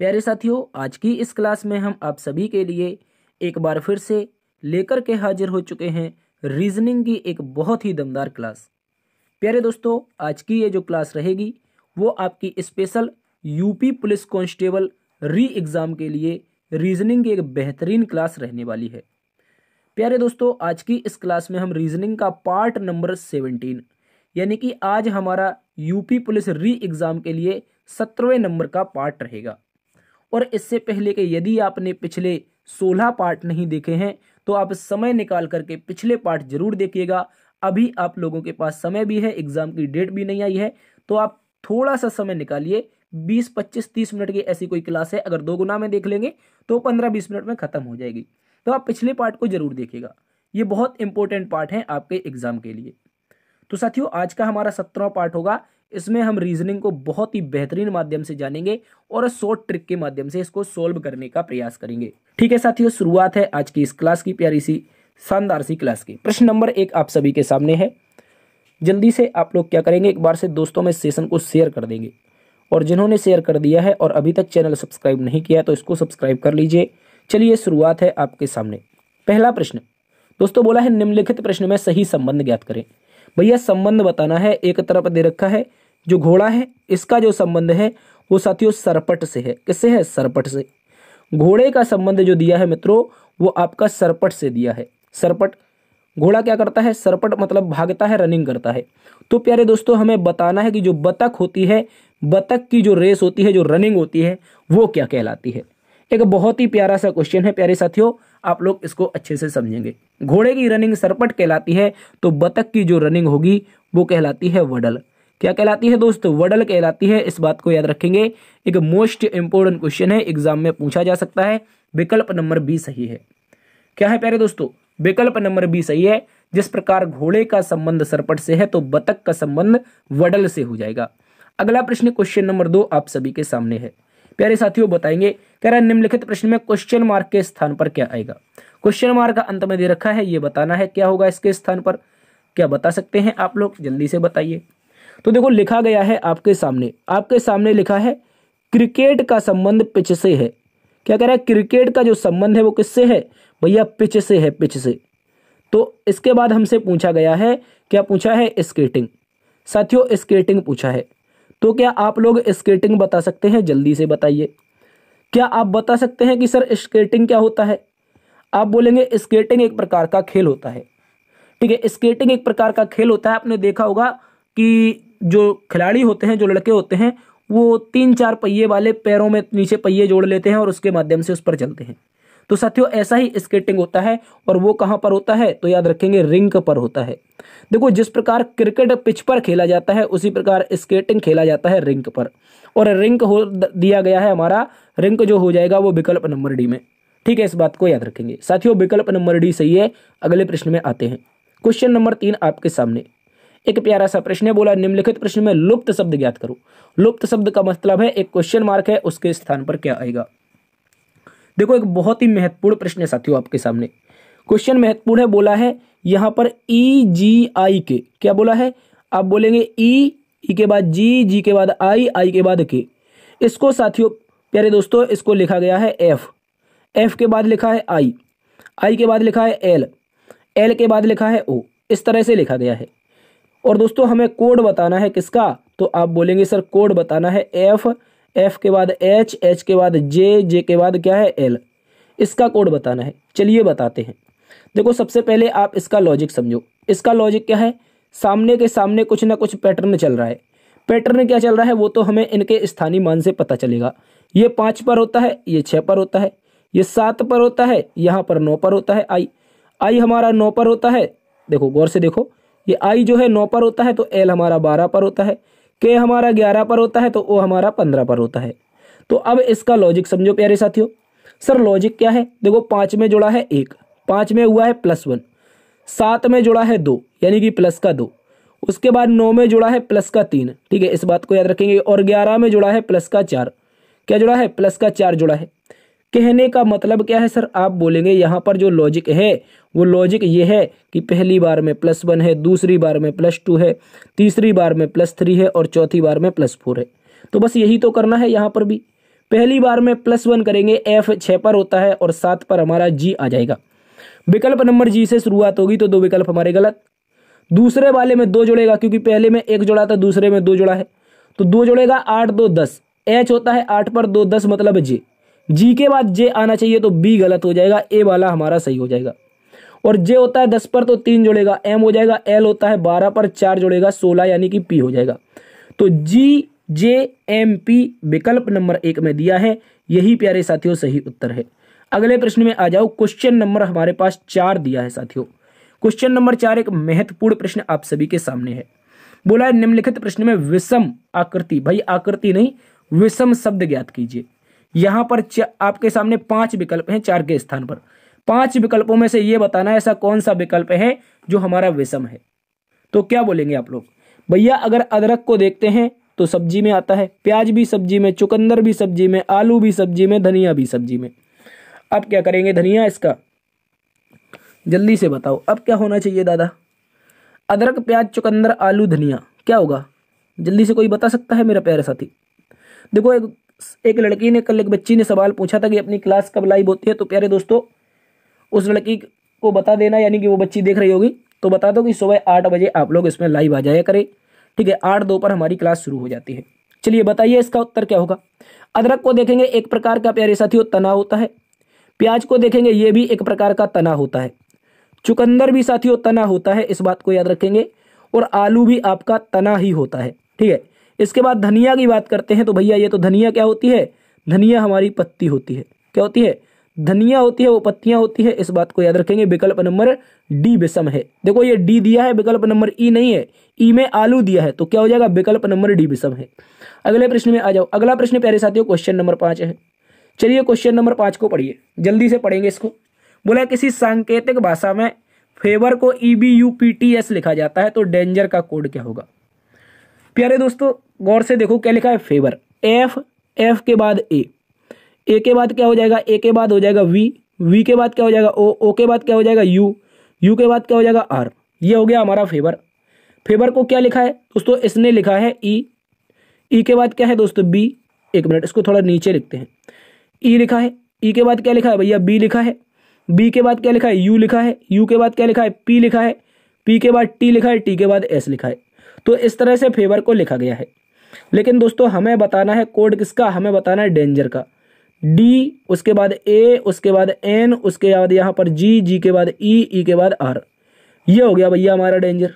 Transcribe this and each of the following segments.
प्यारे साथियों आज की इस क्लास में हम आप सभी के लिए एक बार फिर से लेकर के हाजिर हो चुके हैं रीजनिंग की एक बहुत ही दमदार क्लास प्यारे दोस्तों आज की ये जो क्लास रहेगी वो आपकी special UP police constable re exam के लिए रीजनिंग की एक बेहतरीन क्लास रहने वाली है प्यारे दोस्तों आज की इस क्लास में हम रीजनिंग का पार्ट नंबर सेवनटीन यानी कि आज हमारा यूपी पुलिस री एग्ज़ाम के लिए सत्रहवें नंबर का पार्ट रहेगा और इससे पहले के यदि आपने पिछले सोलह पार्ट नहीं देखे हैं तो आप समय निकाल करके पिछले पार्ट जरूर देखिएगा अभी आप लोगों के पास समय भी है एग्जाम की डेट भी नहीं आई है तो आप थोड़ा सा समय निकालिए बीस पच्चीस तीस मिनट की ऐसी कोई क्लास है अगर दो गुना में देख लेंगे तो पंद्रह बीस मिनट में खत्म हो जाएगी तो आप पिछले पार्ट को जरूर देखिएगा ये बहुत इंपॉर्टेंट पार्ट है आपके एग्जाम के लिए तो साथियों आज का हमारा सत्रह पार्ट होगा इसमें हम रीजनिंग को बहुत ही बेहतरीन माध्यम से जानेंगे और शॉर्ट ट्रिक के माध्यम से इसको सोल्व करने का प्रयास करेंगे ठीक है साथियों शुरुआत है आज की इस क्लास की प्यारी सी शानदार सी क्लास की प्रश्न नंबर एक आप सभी के सामने है जल्दी से आप लोग क्या करेंगे एक बार से दोस्तों में सेशन को शेयर कर देंगे और जिन्होंने शेयर कर दिया है और अभी तक चैनल सब्सक्राइब नहीं किया तो इसको सब्सक्राइब कर लीजिए चलिए शुरुआत है आपके सामने पहला प्रश्न दोस्तों बोला है निम्नलिखित प्रश्न में सही संबंध ज्ञात करें भैया संबंध बताना है एक तरफ दे रखा है जो घोड़ा है इसका जो संबंध है वो साथियों सरपट से है किससे है सरपट से घोड़े का संबंध जो दिया है मित्रों वो आपका सरपट से दिया है सरपट घोड़ा क्या करता है सरपट मतलब भागता है रनिंग करता है तो प्यारे दोस्तों हमें बताना है कि जो बतख होती है बतख की जो रेस होती है जो रनिंग होती है वो क्या कहलाती है एक बहुत ही प्यारा सा क्वेश्चन है प्यारे साथियों आप लोग इसको अच्छे से समझेंगे घोड़े की रनिंग सरपट कहलाती है तो बतख की जो रनिंग होगी वो कहलाती है वडल क्या कहलाती है दोस्तों वडल कहलाती है इस बात को याद रखेंगे एक मोस्ट इंपोर्टेंट क्वेश्चन है एग्जाम में पूछा जा सकता है विकल्प नंबर बी सही है क्या है प्यारे दोस्तों विकल्प नंबर बी सही है जिस प्रकार घोड़े का संबंध सरपट से है तो बतख का संबंध वडल से हो जाएगा अगला प्रश्न क्वेश्चन नंबर दो आप सभी के सामने है प्यारे साथियों बताएंगे कह रहा निम्नलिखित प्रश्न में क्वेश्चन मार्क के स्थान पर क्या आएगा क्वेश्चन मार्क का अंत में दे रखा है ये बताना है क्या होगा इसके स्थान पर क्या बता सकते हैं आप लोग जल्दी से बताइए तो देखो लिखा गया है आपके सामने आपके सामने लिखा है क्रिकेट का संबंध पिच से है क्या कह रहा है क्रिकेट का जो संबंध है वो किससे है भैया पिच से है पिच से तो इसके बाद हमसे पूछा गया है क्या पूछा है स्केटिंग साथियों स्केटिंग पूछा है तो क्या आप लोग स्केटिंग बता सकते हैं जल्दी से बताइए क्या आप बता सकते हैं कि सर स्केटिंग क्या होता है आप बोलेंगे स्केटिंग एक प्रकार का खेल होता है ठीक है स्केटिंग एक प्रकार का खेल होता है आपने देखा होगा कि जो खिलाड़ी होते हैं जो लड़के होते हैं वो तीन चार पहिए वाले पैरों में नीचे पहिए जोड़ लेते हैं और उसके माध्यम से उस पर चलते हैं तो साथियों ऐसा ही स्केटिंग होता है और वो कहाँ पर होता है तो याद रखेंगे रिंक पर होता है देखो जिस प्रकार क्रिकेट पिच पर खेला जाता है उसी प्रकार स्केटिंग खेला जाता है रिंक पर और रिंक हो दिया गया है हमारा रिंक जो हो जाएगा वो विकल्प नंबर डी में ठीक है इस बात को याद रखेंगे साथियों विकल्प नंबर डी सही है अगले प्रश्न में आते हैं क्वेश्चन नंबर तीन आपके सामने एक प्यारा सा प्रश्न है बोला निम्नलिखित प्रश्न में लुप्त शब्द ज्ञात करो लुप्त शब्द का मतलब है एक क्वेश्चन मार्क है उसके स्थान पर क्या आएगा देखो एक बहुत ही महत्वपूर्ण प्रश्न है साथियों आपके सामने क्वेश्चन महत्वपूर्ण है बोला है यहाँ पर ई जी आई के क्या बोला है आप बोलेंगे ई e, ई e के बाद जी जी के बाद आई आई के बाद के इसको साथियों प्यारे दोस्तों इसको लिखा गया है एफ एफ के बाद लिखा है आई आई के बाद लिखा है एल एल के बाद लिखा है ओ इस तरह से लिखा गया है और दोस्तों हमें कोड बताना है किसका तो आप बोलेंगे सर कोड बताना है एफ एफ के बाद एच एच के बाद जे जे के बाद क्या है एल इसका कोड बताना है चलिए बताते हैं देखो सबसे पहले आप इसका लॉजिक समझो इसका लॉजिक क्या है सामने के सामने कुछ ना कुछ पैटर्न चल रहा है पैटर्न क्या चल रहा है वो तो हमें इनके स्थानीय मान से पता चलेगा ये पाँच पर होता है ये छः पर होता है ये सात पर होता है यहाँ पर नौ पर होता है आई आई हमारा नौ पर होता है देखो गौर से देखो ये आई जो है नौ पर होता है तो एल हमारा बारह पर होता है के हमारा ग्यारह पर होता है तो ओ हमारा पंद्रह पर होता है तो अब इसका लॉजिक समझो प्यारे साथियों सर लॉजिक क्या है देखो पाँच में जुड़ा है एक पाँच में हुआ है प्लस वन सात में जुड़ा है दो यानी कि प्लस का दो उसके बाद नौ में जुड़ा है प्लस का तीन ठीक है इस बात को याद रखेंगे और ग्यारह में जुड़ा है प्लस का चार क्या जुड़ा है प्लस का चार जुड़ा है कहने का मतलब क्या है सर आप बोलेंगे यहाँ पर जो लॉजिक है वो लॉजिक ये है कि पहली बार में प्लस वन है दूसरी बार में प्लस टू है तीसरी बार में प्लस थ्री है और चौथी बार में प्लस फोर है तो बस यही तो करना है यहाँ पर भी पहली बार में प्लस वन करेंगे एफ छः पर होता है और सात पर हमारा जी आ जाएगा विकल्प नंबर जी से शुरुआत होगी तो दो विकल्प हमारे गलत दूसरे वाले में दो जुड़ेगा क्योंकि पहले में एक जुड़ा था दूसरे में दो जुड़ा है तो दो जुड़ेगा आठ दो दस एच होता है आठ पर दो दस मतलब जे जी के बाद जे आना चाहिए तो बी गलत हो जाएगा ए वाला हमारा सही हो जाएगा और जे होता है दस पर तो तीन जोड़ेगा एम हो जाएगा एल होता है बारह पर चार जोड़ेगा सोलह यानी कि पी हो जाएगा तो जी जे एम पी विकल्प नंबर एक में दिया है यही प्यारे साथियों सही उत्तर है अगले प्रश्न में आ जाओ क्वेश्चन नंबर हमारे पास चार दिया है साथियों क्वेश्चन नंबर चार एक महत्वपूर्ण प्रश्न आप सभी के सामने है बोला है निम्नलिखित प्रश्न में विषम आकृति भाई आकृति नहीं विषम शब्द ज्ञात कीजिए यहां पर आपके सामने पांच विकल्प हैं चार के स्थान पर पांच विकल्पों में से यह बताना ऐसा कौन सा विकल्प है जो हमारा विषम है तो क्या बोलेंगे आप लोग भैया अगर अदरक को देखते हैं तो सब्जी में आता है प्याज भी सब्जी में चुकंदर भी सब्जी में आलू भी सब्जी में धनिया भी सब्जी में अब क्या करेंगे धनिया इसका जल्दी से बताओ अब क्या होना चाहिए दादा अदरक प्याज चुकंदर आलू धनिया क्या होगा जल्दी से कोई बता सकता है मेरा प्यारे साथी देखो एक एक लड़की ने कल एक बच्ची ने सवाल पूछा था कि अपनी क्लास कब लाइव होती है तो प्यारे दोस्तों उस लड़की को बता देना यानी कि वो बच्ची देख रही होगी तो बता दो कि सुबह आठ बजे आप लोग इसमें लाइव आ जाया करें ठीक है आठ दो पर हमारी क्लास शुरू हो जाती है चलिए बताइए इसका उत्तर क्या होगा अदरक को देखेंगे एक प्रकार का प्यारे साथियों तना होता है प्याज को देखेंगे ये भी एक प्रकार का तना होता है चुकंदर भी साथियों तना होता है इस बात को याद रखेंगे और आलू भी आपका तना ही होता है ठीक है इसके बाद धनिया की बात करते हैं तो भैया ये तो धनिया क्या होती है धनिया हमारी पत्ती होती है क्या होती है धनिया होती है वो पत्तियां होती है इस बात को याद रखेंगे विकल्प नंबर डी विषम है देखो ये डी दिया है विकल्प नंबर ई नहीं है ई में आलू दिया है तो क्या हो जाएगा विकल्प नंबर डी विषम है अगले प्रश्न में आ जाओ अगला प्रश्न प्यारे साथियों क्वेश्चन नंबर पांच है चलिए क्वेश्चन नंबर पांच को पढ़िए जल्दी से पढ़ेंगे इसको बोला किसी सांकेतिक भाषा में फेवर को E B U P T S लिखा जाता है तो डेंजर का कोड क्या होगा प्यारे दोस्तों गौर से देखो क्या लिखा है फेवर एफ एफ के बाद ए ए के बाद क्या हो जाएगा ए के बाद हो जाएगा वी वी के बाद क्या हो जाएगा ओ ओ के बाद क्या हो जाएगा यू यू के बाद क्या हो जाएगा आर ये हो गया हमारा फेवर फेवर को क्या लिखा है दोस्तों इसने लिखा है ई ई के बाद क्या है दोस्तों बी एक मिनट इसको थोड़ा नीचे लिखते हैं ई लिखा है ई के बाद क्या लिखा है भैया बी लिखा है बी के बाद क्या लिखा है यू लिखा है यू के बाद क्या लिखा है पी लिखा है पी के बाद टी लिखा है टी के बाद एस लिखा है तो इस तरह से फेवर को लिखा गया है लेकिन दोस्तों हमें बताना है कोड किसका हमें बताना है डेंजर का डी उसके बाद ए उसके बाद एन उसके बाद यहाँ पर जी जी के बाद ई e, ई e के बाद आर ये हो गया भैया हमारा डेंजर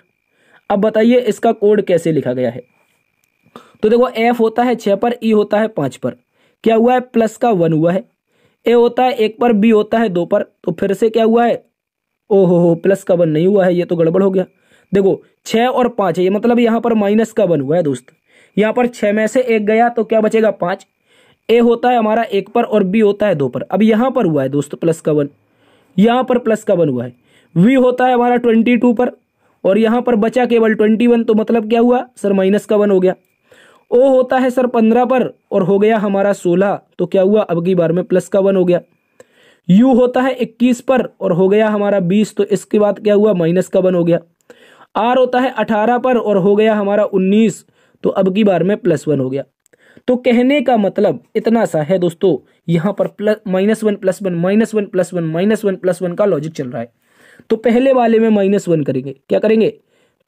अब बताइए इसका कोड कैसे लिखा गया है तो देखो एफ होता है छः पर ई e होता है पाँच पर क्या हुआ है प्लस का वन हुआ है ए होता है एक पर बी होता है दो पर तो फिर से क्या हुआ है ओ हो प्लस का वन नहीं हुआ है ये तो गड़बड़ हो गया देखो छः और पाँच है ये मतलब यहाँ पर माइनस का बन हुआ है दोस्त यहाँ पर छः में से एक गया तो क्या बचेगा पाँच ए होता है हमारा एक पर और बी होता है दो पर अब यहाँ पर हुआ है दोस्त प्लस का वन यहाँ पर प्लस का वन हुआ है वी होता है हमारा ट्वेंटी टू पर और यहाँ पर बचा केवल ट्वेंटी वन तो मतलब क्या हुआ सर माइनस का वन हो गया ओ होता है सर पंद्रह पर और हो गया हमारा सोलह तो क्या हुआ अब की बार में प्लस का वन हो गया यू होता है इक्कीस पर और हो गया हमारा बीस तो इसके बाद क्या हुआ माइनस का वन हो गया आर होता है अठारह पर और हो गया हमारा उन्नीस तो अब की बार में प्लस वन हो गया तो कहने का मतलब इतना सा है दोस्तों यहाँ पर plus minus one plus one minus one plus one minus one plus one का लॉजिक चल रहा है तो पहले वाले में माइनस वन करेंगे क्या करेंगे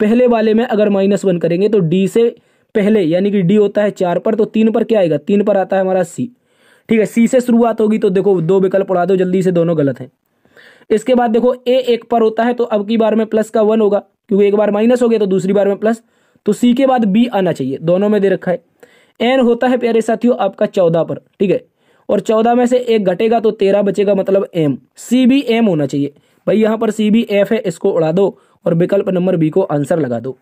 पहले वाले में अगर माइनस वन करेंगे तो डी से पहले यानी कि डी होता है चार पर तो तीन पर क्या आएगा तीन पर आता है हमारा सी ठीक है सी से शुरुआत होगी तो देखो दो विकल्प उड़ा दो जल्दी से दोनों गलत हैं इसके बाद देखो ए एक पर होता है तो अब की बार में प्लस का वन होगा क्योंकि एक बार माइनस हो गया तो दूसरी बार में प्लस तो सी के बाद बी आना चाहिए दोनों में दे रखा है एन होता है प्यारे साथियों आपका चौदह पर ठीक है और चौदह में से एक घटेगा तो तेरह बचेगा मतलब एम सी बी एम होना चाहिए भाई यहाँ पर सी बी एफ है इसको उड़ा दो और विकल्प नंबर बी को आंसर लगा दो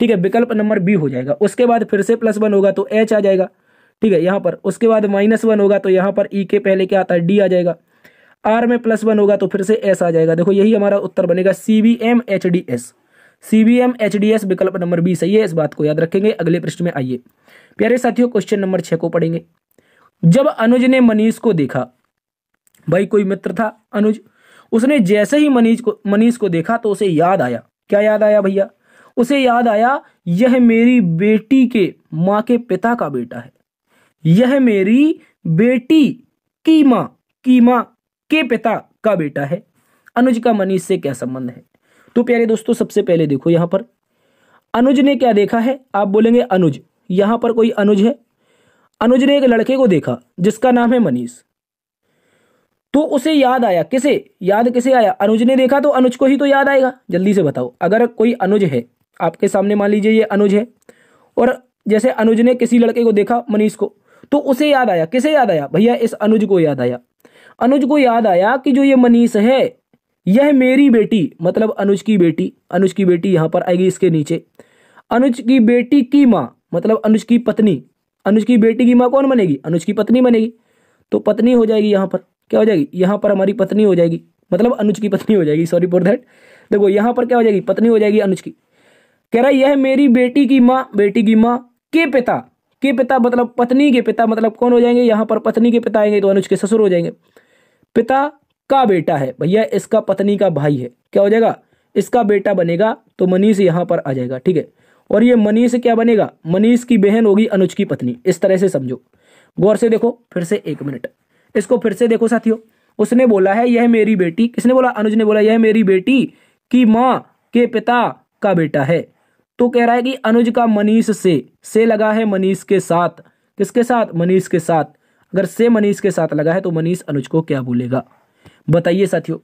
ठीक है विकल्प नंबर बी हो जाएगा उसके बाद फिर से प्लस वन होगा तो एच आ जाएगा ठीक है यहाँ पर उसके बाद माइनस वन होगा तो यहाँ पर ई e के पहले क्या आता है डी आ जाएगा आर में प्लस वन होगा तो फिर से एस आ जाएगा देखो यही हमारा उत्तर बनेगा C B M H D S C B M H D S विकल्प नंबर बी सही है इस बात को याद रखेंगे अगले प्रश्न में आइए प्यारे साथियों क्वेश्चन नंबर छह को पढ़ेंगे जब अनुज ने मनीष को देखा भाई कोई मित्र था अनुज उसने जैसे ही मनीष को मनीष को देखा तो उसे याद आया क्या याद आया भैया उसे याद आया यह मेरी बेटी के माँ के पिता का बेटा है यह मेरी बेटी की माँ की माँ के पिता का बेटा है अनुज का मनीष से क्या संबंध है तो प्यारे दोस्तों सबसे पहले देखो यहां पर अनुज ने क्या देखा है आप बोलेंगे अनुज यहां पर कोई अनुज है अनुज ने एक लड़के को देखा जिसका नाम है मनीष तो उसे याद आया किसे याद किसे आया अनुज ने देखा तो अनुज को ही तो याद आएगा जल्दी से बताओ अगर कोई अनुज है आपके सामने मान लीजिए ये अनुज है और जैसे अनुज ने किसी लड़के को देखा मनीष को तो उसे याद आया किसे याद आया भैया इस अनुज को याद आया अनुज को याद आया कि जो ये मनीष है यह मेरी बेटी मतलब अनुज की बेटी अनुज की बेटी यहाँ पर आएगी इसके नीचे अनुज की बेटी की माँ मतलब अनुज की पत्नी अनुज की बेटी की माँ कौन बनेगी अनुज की पत्नी बनेगी तो पत्नी हो जाएगी यहाँ पर क्या हो जाएगी यहाँ पर हमारी पत्नी हो जाएगी मतलब अनुज की पत्नी हो जाएगी सॉरी फॉर दैट देखो यहां पर क्या हो जाएगी पत्नी हो जाएगी अनुज की कह रहा है यह मेरी बेटी की माँ बेटी की माँ के पिता के पिता मतलब पत्नी के पिता मतलब कौन हो जाएंगे यहाँ पर पत्नी के पिता आएंगे तो अनुज के ससुर हो जाएंगे पिता का बेटा है भैया इसका पत्नी का भाई है क्या हो जाएगा इसका बेटा बनेगा तो मनीष यहाँ पर आ जाएगा ठीक है और ये मनीष क्या बनेगा मनीष की बहन होगी अनुज की पत्नी इस तरह से समझो गौर से देखो फिर से एक मिनट इसको फिर से देखो साथियों उसने बोला है यह मेरी बेटी किसने बोला अनुज ने बोला यह मेरी बेटी की माँ के पिता का बेटा है तो कह रहा है कि अनुज का मनीष से से लगा है मनीष के साथ किसके साथ मनीष के साथ अगर से मनीष के साथ लगा है तो मनीष अनुज को क्या बोलेगा बताइए साथियों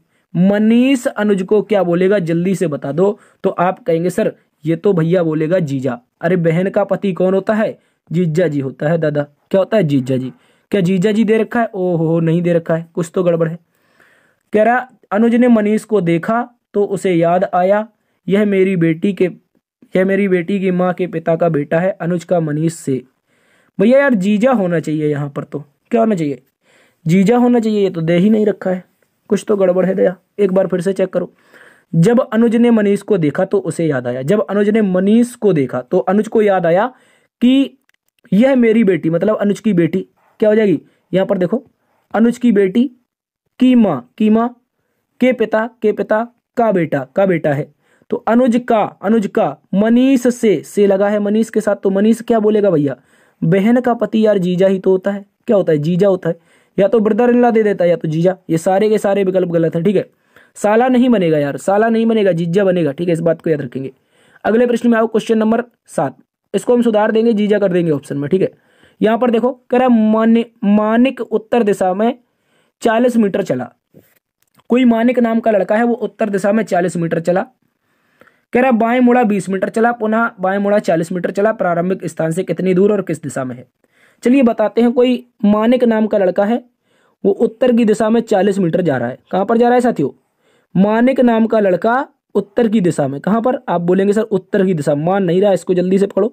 मनीष अनुज को क्या बोलेगा जल्दी से बता दो तो आप कहेंगे सर ये तो भैया बोलेगा जीजा अरे बहन का पति कौन होता है जीजा जी होता है दादा क्या होता है जीजा जी क्या जीजा जी दे रखा है ओहो नहीं दे रखा है कुछ तो गड़बड़ है कह रहा अनुज ने मनीष को देखा तो उसे याद आया यह मेरी बेटी के यह मेरी बेटी की माँ के पिता का बेटा है अनुज का मनीष से भैया यार जीजा होना चाहिए यहाँ पर तो क्या होना चाहिए जीजा होना चाहिए ये तो दे ही नहीं रखा है कुछ तो गड़बड़ है दया एक बार फिर से चेक करो जब अनुज ने मनीष को देखा तो उसे याद आया जब अनुज ने मनीष को देखा तो अनुज को याद आया कि यह मेरी बेटी मतलब अनुज की बेटी क्या हो जाएगी यहां पर देखो अनुज की बेटी की माँ की माँ के पिता के पिता का बेटा का बेटा है तो अनुज का अनुज का मनीष से से लगा है मनीष के साथ तो मनीष क्या बोलेगा भैया बहन का पति यार जीजा ही तो होता है क्या होता है जीजा होता है या तो ब्रदर इन लॉ दे देता या तो जीजा ये सारे के सारे विकल्प गलत है ठीक है साला नहीं बनेगा यार साला नहीं बनेगा जीजा बनेगा ठीक है इस बात को याद रखेंगे अगले प्रश्न में आओ क्वेश्चन नंबर सात इसको हम सुधार देंगे जीजा कर देंगे ऑप्शन में ठीक है यहां पर देखो कह रहा मानि मानिक उत्तर दिशा में चालीस मीटर चला कोई मानिक नाम का लड़का है वो उत्तर दिशा में चालीस मीटर चला कह रहा बाएं मुड़ा बीस मीटर चला पुनः बाएं मुड़ा चालीस मीटर चला प्रारंभिक स्थान से कितनी दूर और किस दिशा में है चलिए बताते हैं कोई मानिक नाम का लड़का है वो उत्तर की दिशा में चालीस मीटर जा रहा है कहाँ पर जा रहा है साथियों मानिक नाम का लड़का उत्तर की दिशा में कहाँ पर आप बोलेंगे सर उत्तर की दिशा मान नहीं रहा इसको जल्दी से पकड़ो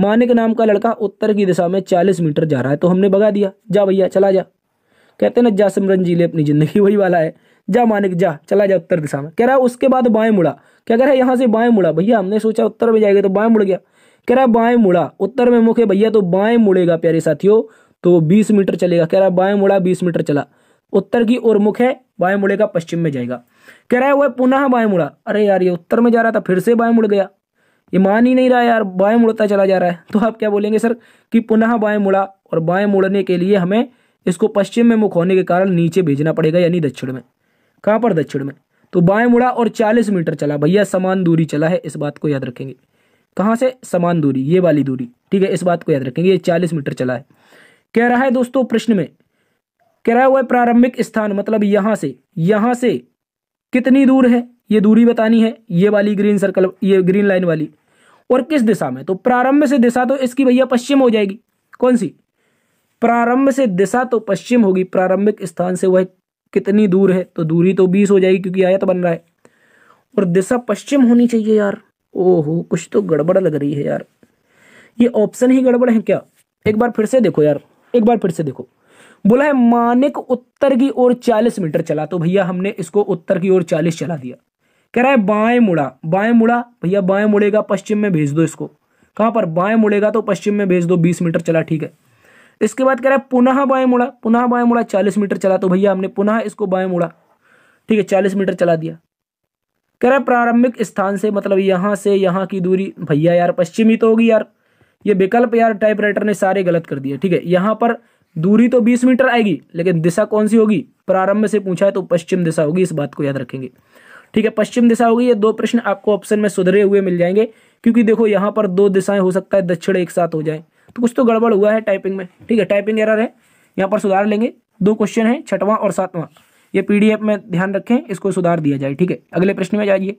मानिक नाम का लड़का उत्तर की दिशा में चालीस मीटर जा रहा है तो हमने भगा दिया जा भैया चला जा कहते ना जा सिमरन जी ले अपनी जिंदगी वही वाला है जा मानिक जा चला जा उत्तर दिशा में कह रहा है उसके बाद बाएं मुड़ा क्या कह रहा है यहाँ से बाएं मुड़ा भैया हमने सोचा उत्तर में जाएगा तो बाएं मुड़ गया कह रहा बाएं मुड़ा उत्तर में मुख है भैया तो बाएं मुड़ेगा प्यारे साथियों तो बीस मीटर चलेगा कह रहा बाएं मुड़ा बीस मीटर चला उत्तर की ओर मुख है बाएं मुड़ेगा पश्चिम में जाएगा कह रहा है वह पुनः बाएं मुड़ा अरे यार ये उत्तर में जा रहा था फिर से बाएं मुड़ गया ये मान ही नहीं रहा यार बाएं मुड़ता चला जा रहा है तो आप क्या बोलेंगे सर कि पुनः बाएं मुड़ा और बाएं मुड़ने के लिए हमें इसको पश्चिम में मुख होने के कारण नीचे भेजना पड़ेगा यानी दक्षिण में कहाँ पर दक्षिण में तो बाएं मुड़ा और 40 मीटर चला भैया समान दूरी चला है इस बात को याद रखेंगे कहाँ से समान दूरी ये वाली दूरी ठीक है इस बात को याद रखेंगे ये चालीस मीटर चला है कह रहा है दोस्तों प्रश्न में कह रहा है वह प्रारंभिक स्थान मतलब यहाँ से यहाँ से कितनी दूर है ये दूरी बतानी है ये वाली ग्रीन सर्कल ये ग्रीन लाइन वाली और किस दिशा में तो प्रारंभ से दिशा तो इसकी भैया पश्चिम हो जाएगी कौन सी प्रारंभ से दिशा तो पश्चिम होगी प्रारंभिक स्थान से वह कितनी दूर है तो दूरी तो बीस हो जाएगी क्योंकि आयत बन रहा है और दिशा पश्चिम होनी चाहिए यार ओहो कुछ तो गड़बड़ लग रही है यार ये ऑप्शन ही गड़बड़ है क्या एक बार फिर से देखो यार एक बार फिर से देखो बोला है मानिक उत्तर की ओर 40 मीटर चला तो भैया हमने इसको उत्तर की ओर 40 चला दिया कह रहा है बाएं मुड़ा बाएं मुड़ा भैया बाएं मुड़ेगा पश्चिम में भेज दो इसको कहां पर बाएं मुड़ेगा तो पश्चिम में भेज दो 20 मीटर चला ठीक है इसके बाद कह रहा है पुनः बाएं मुड़ा पुनः बाएं मुड़ा 40 मीटर चला तो भैया हमने पुनः इसको बाएं मुड़ा ठीक है चालीस मीटर चला दिया कह रहा प्रारंभिक स्थान से मतलब यहाँ से यहाँ की दूरी भैया यार पश्चिमी तो होगी यार ये विकल्प यार टाइपराइटर ने सारे गलत कर दिए ठीक है यहाँ पर दूरी तो 20 मीटर आएगी लेकिन दिशा कौन सी होगी प्रारंभ से पूछा है तो पश्चिम दिशा होगी इस बात को याद रखेंगे ठीक है पश्चिम दिशा होगी ये दो प्रश्न आपको ऑप्शन में सुधरे हुए मिल जाएंगे क्योंकि देखो यहाँ पर दो दिशाएं हो सकता है दक्षिण एक साथ हो जाए तो कुछ तो गड़बड़ हुआ है टाइपिंग में ठीक है टाइपिंग एरर है यहाँ पर सुधार लेंगे दो क्वेश्चन है छठवां और सातवां ये पीडीएफ में ध्यान रखें इसको सुधार दिया जाए ठीक है अगले प्रश्न में जाइए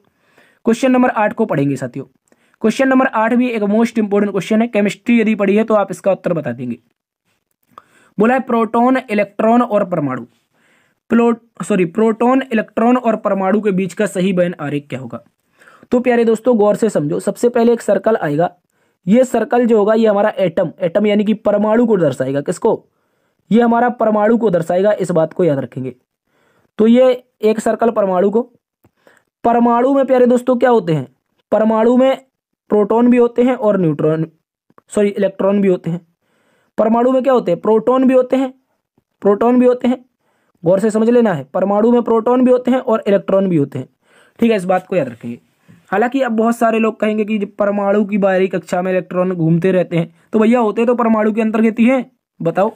क्वेश्चन नंबर आठ को पढ़ेंगे साथियों क्वेश्चन नंबर आठ भी एक मोस्ट इंपोर्टेंट क्वेश्चन है केमिस्ट्री यदि पढ़ी है तो आप इसका उत्तर बता देंगे बोला है प्रोटोन इलेक्ट्रॉन और परमाणु सॉरी प्रोटोन इलेक्ट्रॉन और परमाणु के बीच का सही बहन आरेख क्या होगा तो प्यारे दोस्तों गौर से समझो सबसे पहले एक सर्कल आएगा ये सर्कल जो होगा ये हमारा एटम एटम यानी कि परमाणु को दर्शाएगा किसको ये हमारा परमाणु को दर्शाएगा इस बात को याद रखेंगे तो ये एक सर्कल परमाणु को परमाणु में प्यारे दोस्तों क्या होते हैं परमाणु में प्रोटॉन भी होते हैं और न्यूट्रॉन सॉरी इलेक्ट्रॉन भी होते हैं परमाणु में क्या होते हैं प्रोटॉन भी होते हैं प्रोटॉन भी होते हैं गौर से समझ लेना है परमाणु में प्रोटॉन भी होते हैं और इलेक्ट्रॉन भी होते हैं ठीक है इस बात को याद रखेंगे हालांकि अब बहुत सारे लोग कहेंगे कि परमाणु की बाहरी कक्षा में इलेक्ट्रॉन घूमते रहते हैं तो भैया होते तो परमाणु के अंतर्गत ही है बताओ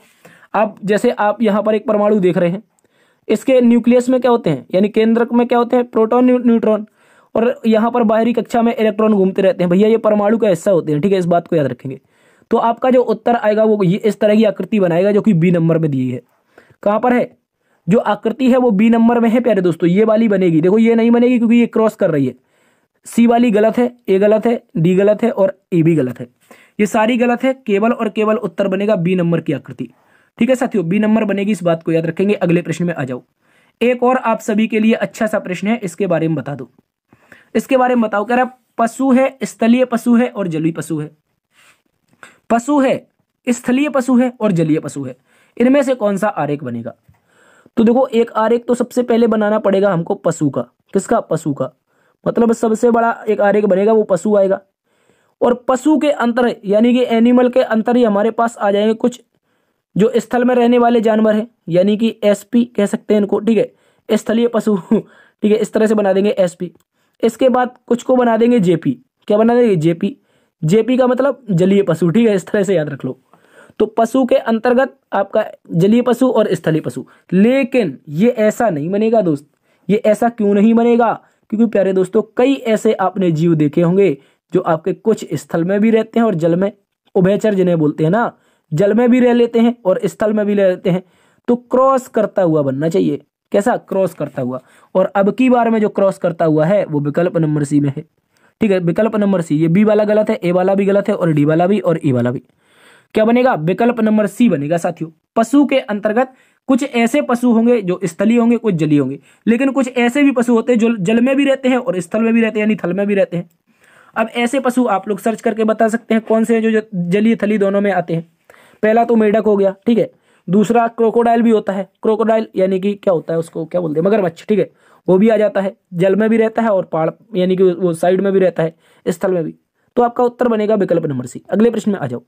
आप जैसे आप यहाँ पर एक परमाणु देख रहे हैं इसके न्यूक्लियस में क्या होते हैं यानी केंद्रक में क्या होते हैं प्रोटॉन न्यूट्रॉन और यहाँ पर बाहरी कक्षा में इलेक्ट्रॉन घूमते रहते हैं भैया ये परमाणु का हिस्सा होते हैं ठीक है इस बात को याद रखेंगे तो आपका जो उत्तर आएगा वो ये इस तरह की आकृति बनाएगा जो कि बी नंबर में दी है कहाँ पर है जो आकृति है वो बी नंबर में है प्यारे दोस्तों ये वाली बनेगी देखो ये नहीं बनेगी क्योंकि ये क्रॉस कर रही है सी वाली गलत है ए गलत है डी गलत है और ए भी गलत है ये सारी गलत है केवल और केवल उत्तर बनेगा बी नंबर की आकृति ठीक है साथियों बी नंबर बनेगी इस बात को याद रखेंगे अगले प्रश्न में आ जाओ एक और आप सभी के लिए अच्छा सा प्रश्न है इसके बारे में बता दो इसके बारे में बताओ कह रहा पशु है स्थलीय पशु है और जलीय पशु है पशु है स्थलीय पशु है और जलीय पशु है इनमें से कौन सा आरेख बनेगा तो देखो एक आरेख तो सबसे पहले बनाना पड़ेगा हमको पशु का किसका पशु का मतलब सबसे बड़ा एक आरेख बनेगा वो पशु आएगा और पशु के अंतर यानी कि एनिमल के अंतर ही हमारे पास आ जाएंगे कुछ जो स्थल में रहने वाले जानवर हैं यानी कि एसपी कह सकते हैं इनको ठीक है स्थलीय पशु ठीक है इस तरह से बना देंगे एसपी इसके बाद कुछ को बना देंगे जेपी क्या बना देंगे जेपी जेपी का मतलब जलीय पशु ठीक है इस तरह से याद रख लो तो पशु के अंतर्गत आपका जलीय पशु और स्थलीय पशु लेकिन ये ऐसा नहीं बनेगा दोस्त ये ऐसा क्यों नहीं बनेगा क्योंकि प्यारे दोस्तों कई ऐसे आपने जीव देखे होंगे जो आपके कुछ स्थल में भी रहते हैं और जल में उभयचर जिन्हें बोलते हैं ना जल में भी रह लेते हैं और स्थल में भी रह लेते हैं तो क्रॉस करता हुआ बनना चाहिए कैसा क्रॉस करता हुआ और अब की बार में जो क्रॉस करता हुआ है वो विकल्प नंबर सी में है ठीक है विकल्प नंबर सी ये बी वाला गलत है ए वाला भी गलत है और डी वाला भी और ई वाला भी क्या बनेगा विकल्प नंबर सी बनेगा साथियों पशु के अंतर्गत कुछ ऐसे पशु होंगे जो स्थलीय होंगे कुछ जलीय होंगे लेकिन कुछ ऐसे भी पशु होते हैं जो जल में भी रहते हैं और स्थल में भी रहते हैं यानी थल में भी रहते हैं अब ऐसे पशु आप लोग सर्च करके बता सकते हैं कौन से जो जलीय थली दोनों में आते हैं पहला तो मेढक हो गया ठीक है दूसरा क्रोकोडाइल भी होता है क्रोकोडाइल यानी कि क्या होता है उसको क्या बोलते हैं मगरमच्छ ठीक है वो भी आ जाता है जल में भी रहता है और पहाड़ यानी कि वो साइड में भी रहता है स्थल में भी तो आपका उत्तर बनेगा विकल्प नंबर सी अगले प्रश्न में आ जाओ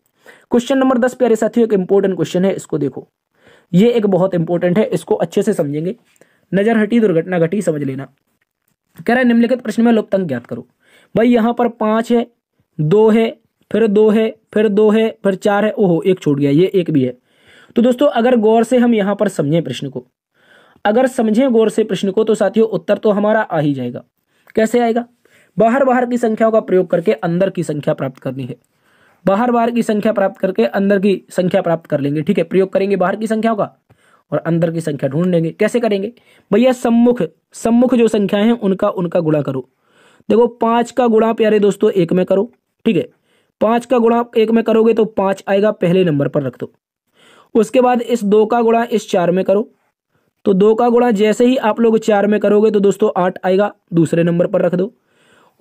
क्वेश्चन नंबर दस प्यारे साथियों एक इंपॉर्टेंट क्वेश्चन है इसको देखो ये एक बहुत इंपॉर्टेंट है इसको अच्छे से समझेंगे नजर हटी दुर्घटना घटी समझ लेना कह रहा है निम्नलिखित प्रश्न में लोकतंक ज्ञात करो भाई यहाँ पर पांच है दो है फिर दो है फिर दो है फिर चार है ओहो एक छूट गया ये एक भी है तो दोस्तों अगर गौर से हम यहां पर समझें प्रश्न को अगर समझें गौर से प्रश्न को तो साथियों उत्तर तो हमारा आ ही जाएगा कैसे आएगा बाहर बाहर की संख्याओं का प्रयोग करके अंदर की संख्या प्राप्त करनी है बाहर बाहर की संख्या प्राप्त करके अंदर की संख्या प्राप्त कर लेंगे ठीक है प्रयोग करेंगे बाहर की संख्याओं का और अंदर की संख्या ढूंढ लेंगे कैसे करेंगे भैया सम्मुख सम्मुख जो संख्या है उनका उनका गुणा करो देखो पांच का गुणा प्यारे दोस्तों एक में करो ठीक है पाँच का गुणा एक में करोगे तो पाँच आएगा पहले नंबर पर रख दो उसके बाद इस दो का गुणा इस चार में करो तो दो का गुणा जैसे ही आप लोग चार में करोगे तो दोस्तों आठ आएगा दूसरे नंबर पर रख दो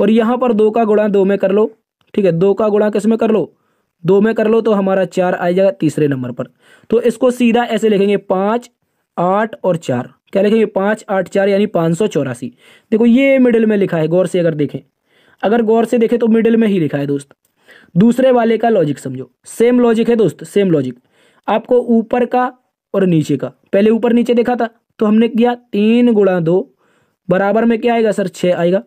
और यहाँ पर दो का गुणा दो में कर लो ठीक है दो का गुणा किस में कर लो दो में कर लो तो हमारा चार आ जाएगा तीसरे नंबर पर तो इसको सीधा ऐसे लिखेंगे पाँच आठ और चार क्या लिखेंगे पांच आठ चार यानी पाँच सौ चौरासी देखो ये मिडिल में लिखा है गौर से अगर देखें अगर गौर से देखें तो मिडिल में ही लिखा है दोस्त दूसरे वाले का लॉजिक समझो सेम लॉजिक है दोस्त सेम लॉजिक आपको ऊपर का और नीचे का पहले ऊपर नीचे देखा था तो हमने किया तीन गुणा दो बराबर में क्या आएगा सर छः आएगा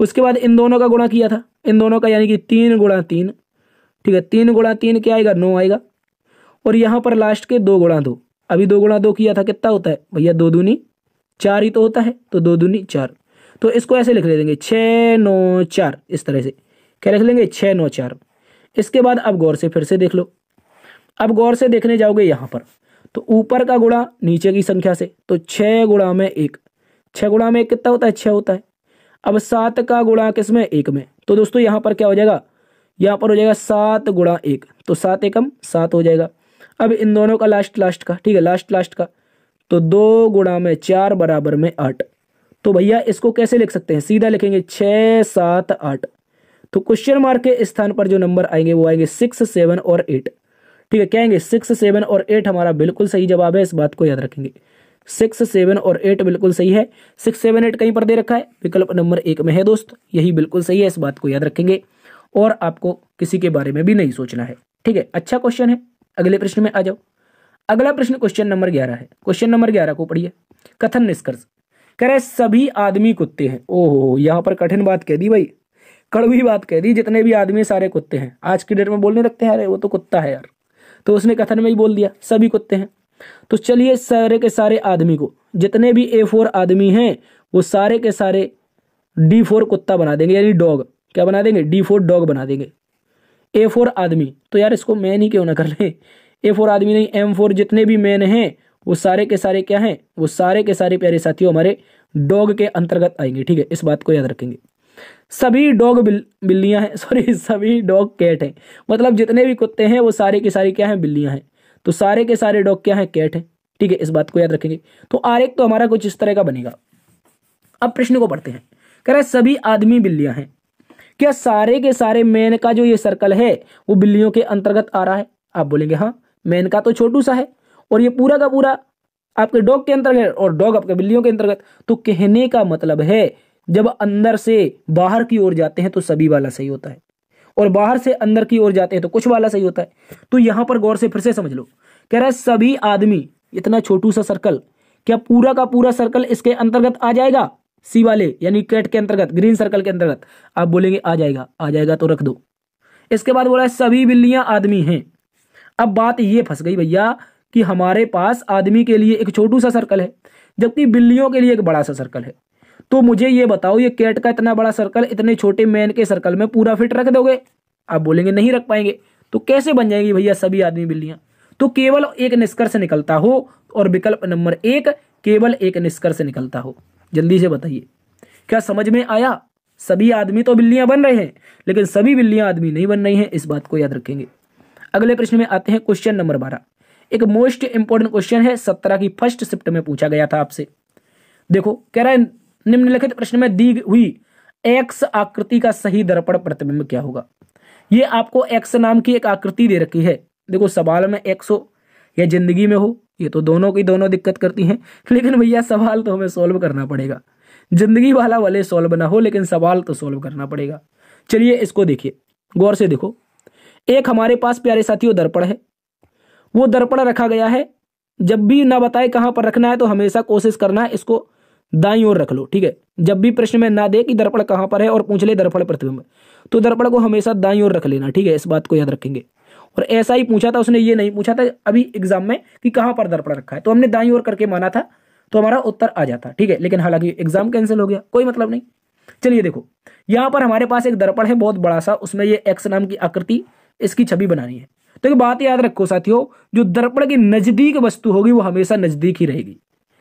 उसके बाद इन दोनों का गुणा किया था इन दोनों का यानी कि तीन गुणा तीन ठीक है तीन गुणा तीन क्या आएगा नौ आएगा और यहाँ पर लास्ट के दो गुणा दो अभी दो गुणा दो किया था कितना होता है भैया दो दूनी चार ही तो होता है तो दो दूनी चार तो इसको ऐसे लिख ले देंगे छः नौ चार इस तरह से क्या लिख लेंगे छः नौ चार इसके बाद अब गौर से फिर से देख लो अब गौर से देखने जाओगे यहाँ पर तो ऊपर का गुणा नीचे की संख्या से तो छः गुणा में एक छः गुणा में एक कितना होता है छ होता है अब सात का गुणा किस में एक में तो दोस्तों यहाँ पर क्या हो जाएगा यहाँ पर हो जाएगा सात गुणा एक तो सात एकम सात हो जाएगा अब इन दोनों का लास्ट लास्ट का ठीक है लास्ट लास्ट का तो दो गुणा में चार बराबर में आठ तो भैया इसको कैसे लिख सकते हैं सीधा लिखेंगे छः सात आठ तो क्वेश्चन मार्क के स्थान पर जो नंबर आएंगे वो आएंगे सिक्स सेवन और एट ठीक है क्या आएंगे सिक्स सेवन और एट हमारा बिल्कुल सही जवाब है इस बात को याद रखेंगे सिक्स सेवन और एट बिल्कुल सही है सिक्स सेवन एट कहीं पर दे रखा है विकल्प नंबर एक में है दोस्त यही बिल्कुल सही है इस बात को याद रखेंगे और आपको किसी के बारे में भी नहीं सोचना है ठीक है अच्छा क्वेश्चन है अगले प्रश्न में आ जाओ अगला प्रश्न क्वेश्चन नंबर ग्यारह है क्वेश्चन नंबर ग्यारह को पढ़िए कथन निष्कर्ष कह रहे सभी आदमी कुत्ते हैं ओहो यहाँ पर कठिन बात कह दी भाई कड़वी बात कह दी जितने भी आदमी सारे कुत्ते हैं आज की डेट में बोलने लगते हैं अरे वो तो कुत्ता है यार तो उसने कथन में ही बोल दिया सभी कुत्ते हैं तो चलिए सारे के सारे आदमी को जितने भी ए फोर आदमी हैं वो सारे के सारे डी फोर कुत्ता बना देंगे यानी डॉग क्या बना देंगे डी फोर डॉग बना देंगे ए फोर आदमी तो यार इसको मैन ही क्यों ना कर लें ए फोर आदमी नहीं एम फोर जितने भी मैन हैं वो सारे के सारे क्या हैं वो सारे के सारे प्यारे साथियों हमारे डॉग के अंतर्गत आएंगे ठीक है इस बात को याद रखेंगे सभी डॉग बिल बिल्लियाँ हैं सॉरी सभी डॉग कैट हैं मतलब जितने भी कुत्ते हैं वो सारे के सारे क्या हैं बिल्लियाँ हैं तो सारे के सारे डॉग क्या हैं कैट हैं ठीक है इस बात को याद रखेंगे तो आर एक तो हमारा कुछ इस तरह का बनेगा अब प्रश्न को पढ़ते हैं कह रहे सभी आदमी बिल्लियाँ हैं क्या सारे के सारे मैन का जो ये सर्कल है वो बिल्लियों के अंतर्गत आ रहा है आप बोलेंगे हाँ मैन का तो छोटू सा है और ये पूरा का पूरा आपके डॉग के अंतर्गत और डॉग आपके बिल्लियों के अंतर्गत तो कहने का मतलब है जब अंदर से बाहर की ओर जाते हैं तो सभी वाला सही होता है और बाहर से अंदर की ओर जाते हैं तो कुछ वाला सही होता है तो यहां पर गौर से फिर से समझ लो कह रहा है सभी आदमी इतना छोटू सा सर्कल क्या पूरा का पूरा सर्कल इसके अंतर्गत आ जाएगा सी वाले यानी कैट के अंतर्गत ग्रीन सर्कल के अंतर्गत आप बोलेंगे आ जाएगा आ जाएगा तो रख दो इसके बाद बोला है सभी बिल्लियां आदमी हैं अब बात ये फंस गई भैया कि हमारे पास आदमी के लिए एक छोटू सा सर्कल है जबकि बिल्लियों के लिए एक बड़ा सा सर्कल है तो मुझे ये बताओ ये कैट का इतना बड़ा सर्कल इतने छोटे मैन के सर्कल में पूरा फिट रख दोगे आप बोलेंगे नहीं रख पाएंगे तो कैसे बन जाएंगी भैया सभी आदमी बिल्लियां तो केवल एक निष्कर्ष निकलता हो और विकल्प नंबर एक केवल एक निष्कर्ष निकलता हो जल्दी से बताइए क्या समझ में आया सभी आदमी तो बिल्लियां बन रहे हैं लेकिन सभी बिल्लियां आदमी नहीं बन रही हैं इस बात को याद रखेंगे अगले प्रश्न में आते हैं क्वेश्चन नंबर बारह एक मोस्ट इंपॉर्टेंट क्वेश्चन है सत्रह की फर्स्ट शिफ्ट में पूछा गया था आपसे देखो कह रहा है निम्नलिखित प्रश्न में दी हुई एक्स आकृति का सही दर्पण प्रतिबिंब क्या होगा ये आपको एक्स नाम की एक आकृति दे रखी है देखो सवाल में एक्स हो या जिंदगी में हो ये तो दोनों की दोनों दिक्कत करती हैं लेकिन भैया सवाल तो हमें सॉल्व करना पड़ेगा जिंदगी वाला वाले सॉल्व ना हो लेकिन सवाल तो सॉल्व करना पड़ेगा चलिए इसको देखिए गौर से देखो एक हमारे पास प्यारे साथियों दर्पण है वो दर्पण रखा गया है जब भी ना बताए कहाँ पर रखना है तो हमेशा कोशिश करना है इसको दाई ओर रख लो ठीक है जब भी प्रश्न में ना दे कि दर्पण कहाँ पर है और पूछ ले दर्पण प्रतिबिंब तो दर्पण को हमेशा दाई ओर रख लेना ठीक है इस बात को याद रखेंगे और ऐसा ही पूछा था उसने ये नहीं पूछा था अभी एग्जाम में कि कहाँ पर दर्पण रखा है तो हमने दाई ओर करके माना था तो हमारा उत्तर आ जाता ठीक है लेकिन हालांकि एग्जाम कैंसिल हो गया कोई मतलब नहीं चलिए देखो यहाँ पर हमारे पास एक दर्पण है बहुत बड़ा सा उसमें ये एक्स नाम की आकृति इसकी छवि बनानी है तो एक बात याद रखो साथियों जो दर्पण की नजदीक वस्तु होगी वो हमेशा नजदीक ही रहेगी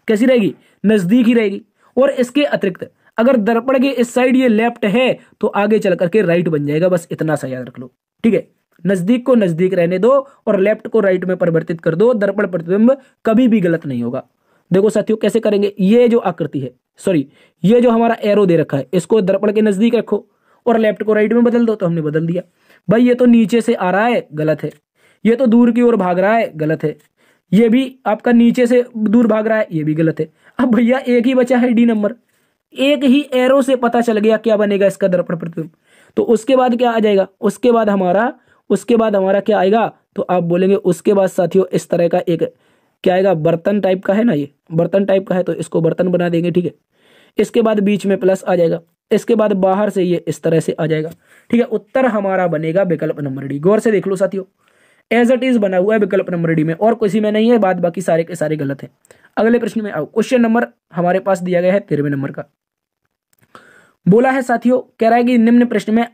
कैसी रहेगी नज़दीक ही रहेगी और इसके अतिरिक्त अगर दर्पण के इस साइड ये लेफ्ट है तो आगे चल करके राइट बन जाएगा बस इतना सा याद रख लो ठीक है नज़दीक को नज़दीक रहने दो और लेफ्ट को राइट में परिवर्तित कर दो दर्पण प्रतिबिंब कभी भी गलत नहीं होगा देखो साथियों कैसे करेंगे ये जो आकृति है सॉरी ये जो हमारा एरो दे रखा है इसको दर्पण के नज़दीक रखो और लेफ्ट को राइट में बदल दो तो हमने बदल दिया भाई ये तो नीचे से आ रहा है गलत है ये तो दूर की ओर भाग रहा है गलत है ये भी आपका नीचे से दूर भाग रहा है ये भी गलत है अब भैया एक ही बचा है डी नंबर एक ही एरो से पता चल गया क्या बनेगा इसका दर्पण प्रतिबिंब तो उसके बाद क्या आ जाएगा उसके बाद हमारा उसके बाद हमारा क्या आएगा तो आप बोलेंगे उसके बाद साथियों इस तरह का एक क्या आएगा बर्तन टाइप का है ना ये बर्तन टाइप का है तो इसको बर्तन बना देंगे ठीक है इसके बाद बीच में प्लस आ जाएगा इसके बाद बाहर से ये इस तरह से आ जाएगा ठीक है उत्तर हमारा बनेगा विकल्प नंबर डी गौर से देख लो साथियों एज इट इज बना हुआ है विकल्प नंबर डी में और किसी में नहीं है बात बाकी सारे के सारे गलत है अगले प्रश्न में आओ क्वेश्चन नंबर हमारे पास दिया गया है तेरहवें नंबर का बोला है साथियों कह रहा है कि निम्न प्रश्न में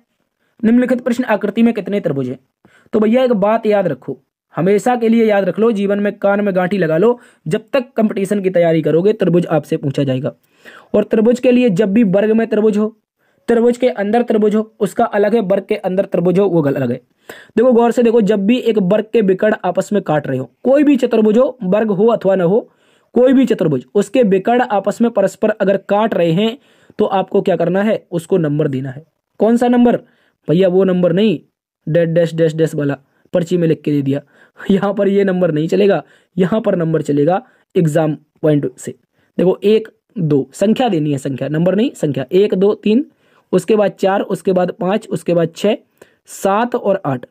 निम्नलिखित प्रश्न आकृति में कितने त्रिभुज है तो भैया एक बात याद रखो हमेशा के लिए याद रख लो जीवन में कान में गांठी लगा लो जब तक कंपटीशन की तैयारी करोगे त्रिभुज आपसे पूछा जाएगा और त्रिभुज के लिए जब भी वर्ग में त्रिभुज हो त्रिभुज के अंदर त्रिभुज हो उसका अलग है वर्ग के अंदर त्रिभुज हो वो अलग है देखो गौर से देखो जब भी एक वर्ग के विकर्ण आपस में काट रहे हो कोई भी चतुर्भुज हो वर्ग हो अथवा न हो कोई भी चतुर्भुज उसके विकर्ण आपस में परस्पर अगर काट रहे हैं तो आपको क्या करना है उसको नंबर देना है कौन सा नंबर भैया वो नंबर नहीं डेट डैश डैश डैश वाला पर्ची में लिख के दे दिया यहाँ पर ये नंबर नहीं चलेगा यहाँ पर नंबर चलेगा एग्जाम पॉइंट से देखो एक दो संख्या देनी है संख्या नंबर नहीं संख्या एक दो तीन उसके बाद चार उसके बाद पाँच उसके बाद छः सात और आठ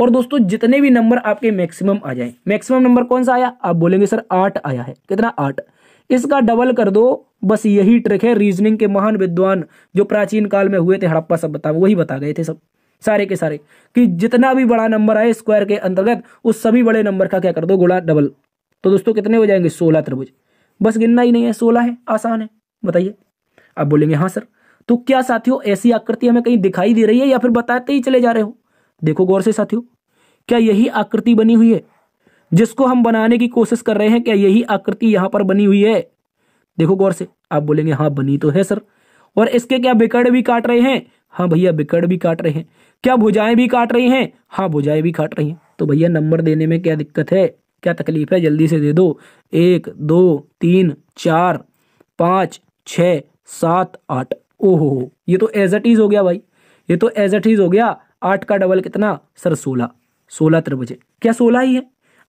और दोस्तों जितने भी नंबर आपके मैक्सिमम आ जाए मैक्सिमम नंबर कौन सा आया आप बोलेंगे सर आठ आया है कितना आठ इसका डबल कर दो बस यही ट्रिक है रीजनिंग के महान विद्वान जो प्राचीन काल में हुए थे हड़प्पा सब बताओ वही बता गए थे सब सारे के सारे कि जितना भी बड़ा नंबर आए स्क्वायर के अंतर्गत उस सभी बड़े नंबर का क्या कर दो गुड़ा डबल तो दोस्तों कितने हो जाएंगे सोलह त्रिभुज बस गिनना ही नहीं है सोलह है आसान है बताइए आप बोलेंगे हाँ सर तो क्या साथियों ऐसी आकृति हमें कहीं दिखाई दे रही है या फिर बताते ही चले जा रहे हो देखो गौर से साथियों क्या यही आकृति बनी हुई है जिसको हम बनाने की कोशिश कर रहे हैं क्या यही आकृति यहाँ पर बनी हुई है देखो गौर से आप बोलेंगे हाँ बनी तो है सर और इसके क्या बिकड़ भी काट रहे हैं हाँ भैया बिकड़ भी काट रहे हैं क्या भुजाएं भी काट रही हैं हाँ भुजाएं भी काट रही हैं तो भैया नंबर देने में क्या दिक्कत है क्या तकलीफ है जल्दी से दे दो एक दो तीन चार पाँच छ सात आठ ओहो ये तो एज एट इज हो गया भाई ये तो एज एट इज हो गया आठ का डबल कितना सर सोलह सोलह तरबजे क्या सोलह ही है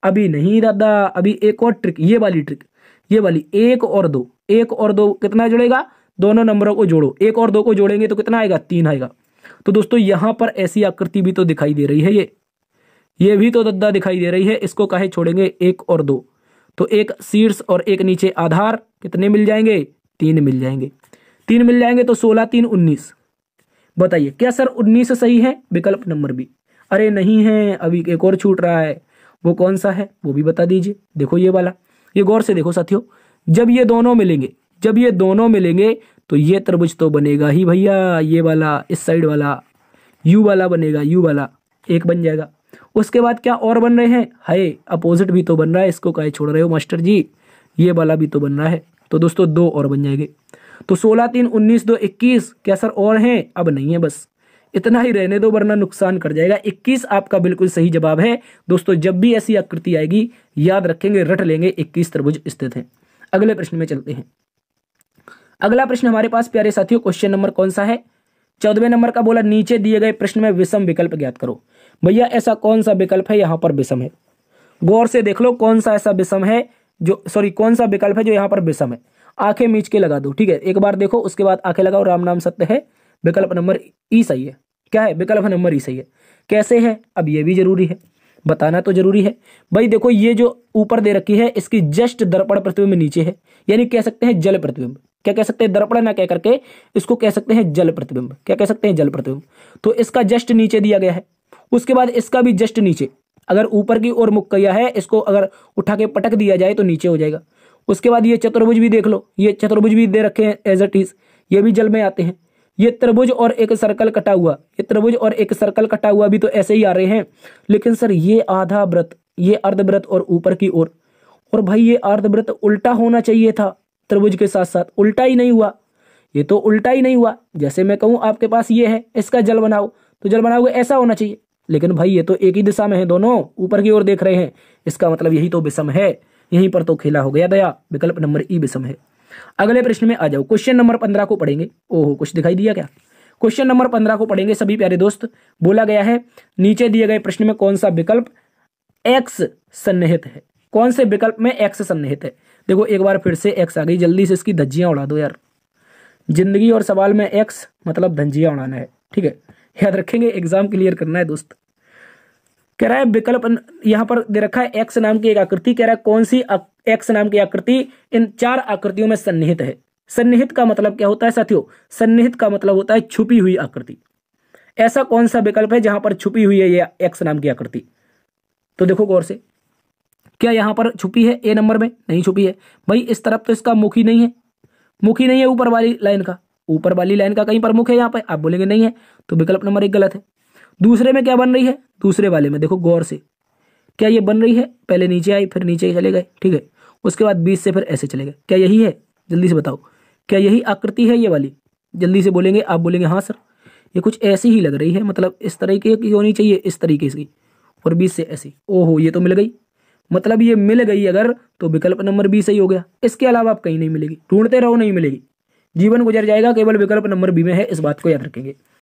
अभी नहीं दादा अभी एक और ट्रिक ये वाली ट्रिक ये वाली एक और दो एक और दो कितना जुड़ेगा दोनों नंबरों को जोड़ो एक और दो को जोड़ेंगे तो कितना आएगा तीन आएगा तो दोस्तों यहां पर ऐसी आकृति भी तो दिखाई दे रही है ये ये भी तो दद्दा दिखाई दे रही है इसको कहे छोड़ेंगे एक और दो तो एक शीर्ष और एक नीचे आधार कितने मिल जाएंगे तीन मिल जाएंगे तीन मिल जाएंगे तो सोलह तीन उन्नीस बताइए क्या सर उन्नीस सही है विकल्प नंबर बी अरे नहीं है अभी एक और छूट रहा है वो कौन सा है वो भी बता दीजिए देखो ये वाला ये गौर से देखो साथियों जब ये दोनों मिलेंगे जब ये दोनों मिलेंगे तो ये तरबुज तो बनेगा ही भैया ये वाला इस साइड वाला यू वाला बनेगा यू वाला एक बन जाएगा उसके बाद क्या और बन रहे हैं हाय अपोजिट भी तो बन रहा है इसको कहे छोड़ रहे हो मास्टर जी ये वाला भी तो बन रहा है तो दोस्तों दो और बन जाएंगे तो सोलह तीन उन्नीस दो इक्कीस क्या सर और हैं अब नहीं है बस इतना ही रहने दो वरना नुकसान कर जाएगा 21 आपका बिल्कुल सही जवाब है दोस्तों जब भी ऐसी आकृति आएगी याद रखेंगे रट लेंगे 21 त्रिभुज स्थित है अगले प्रश्न में चलते हैं अगला प्रश्न हमारे पास प्यारे साथियों क्वेश्चन नंबर कौन सा है चौदवे नंबर का बोला नीचे दिए गए प्रश्न में विषम विकल्प ज्ञात करो भैया ऐसा कौन सा विकल्प है यहाँ पर विषम है गौर से देख लो कौन सा ऐसा विषम है जो सॉरी कौन सा विकल्प है जो यहाँ पर विषम है आंखें मीच के लगा दो ठीक है एक बार देखो उसके बाद आंखें लगाओ राम नाम सत्य है विकल्प नंबर ई सही है क्या है विकल्प नंबर ई सही है कैसे है अब ये भी जरूरी है बताना तो जरूरी है भाई देखो ये जो ऊपर दे रखी है इसकी जस्ट दर्पण प्रतिबिंब नीचे है यानी कह सकते हैं जल प्रतिबिंब क्या कह सकते हैं दर्पण ना कह करके इसको कह सकते हैं जल प्रतिबिंब क्या कह सकते हैं जल प्रतिबिंब तो इसका जस्ट नीचे दिया गया है उसके बाद इसका भी जस्ट नीचे अगर ऊपर की ओर मुख किया है इसको अगर उठा के पटक दिया जाए तो नीचे हो जाएगा उसके बाद ये चतुर्भुज भी देख लो ये चतुर्भुज भी दे रखे हैं एज एट इज ये भी जल में आते हैं ये त्रिभुज और एक सर्कल कटा हुआ ये त्रिभुज और एक सर्कल कटा हुआ भी तो ऐसे ही आ रहे हैं लेकिन सर ये आधा व्रत ये अर्धव्रत और ऊपर की ओर और।, और भाई ये अर्धव्रत उल्टा होना चाहिए था त्रिभुज के साथ साथ उल्टा ही नहीं हुआ ये तो उल्टा ही नहीं हुआ जैसे मैं कहूँ आपके पास ये है इसका जल बनाओ तो जल बनाओगे ऐसा होना चाहिए लेकिन भाई ये तो एक ही दिशा में है दोनों ऊपर की ओर देख रहे हैं इसका मतलब यही तो विषम है यहीं पर तो खेला हो गया दया विकल्प नंबर ई विषम है अगले प्रश्न में आ जाओ क्वेश्चन नंबर पंद्रह को पढ़ेंगे ओहो कुछ दिखाई दिया क्या क्वेश्चन नंबर पंद्रह को पढ़ेंगे सभी प्यारे दोस्त बोला गया है नीचे दिए गए प्रश्न में कौन सा विकल्प एक्स सन्निहित है कौन से विकल्प में एक्स सन्निहित है देखो एक बार फिर से एक्स आ गई जल्दी से इसकी धज्जियां उड़ा दो यार जिंदगी और सवाल में एक्स मतलब धंजिया उड़ाना है ठीक है याद रखेंगे एग्जाम क्लियर करना है दोस्त कह रहा है विकल्प यहाँ पर दे रखा है एक्स नाम की एक आकृति कह रहा है कौन सी एक्स नाम की आकृति इन चार आकृतियों में सन्निहित है सन्निहित का मतलब क्या होता है साथियों सन्निहित का मतलब होता है छुपी हुई आकृति ऐसा कौन सा विकल्प है जहां पर छुपी हुई है यह एक्स नाम की आकृति तो देखो गौर से क्या यहाँ पर छुपी है ए नंबर में नहीं छुपी है भाई इस तरफ तो इसका मुखी नहीं है मुखी नहीं है ऊपर वाली लाइन का ऊपर वाली लाइन का कहीं पर मुख है यहाँ पर आप बोलेंगे नहीं है तो विकल्प नंबर एक गलत है दूसरे में क्या बन रही है दूसरे वाले में देखो गौर से क्या ये बन रही है पहले नीचे आई फिर नीचे चले गए ठीक है उसके बाद बीस से फिर ऐसे चले गए क्या यही है जल्दी से बताओ क्या यही आकृति है ये वाली जल्दी से बोलेंगे आप बोलेंगे हाँ सर ये कुछ ऐसी ही लग रही है मतलब इस तरीके की होनी चाहिए इस तरीके से और बीस से ऐसी ओहो ये तो मिल गई मतलब ये मिल गई अगर तो विकल्प नंबर बी सही हो गया इसके अलावा आप कहीं नहीं मिलेगी ढूंढते रहो नहीं मिलेगी जीवन गुजर जाएगा केवल विकल्प नंबर बी में है इस बात को याद रखेंगे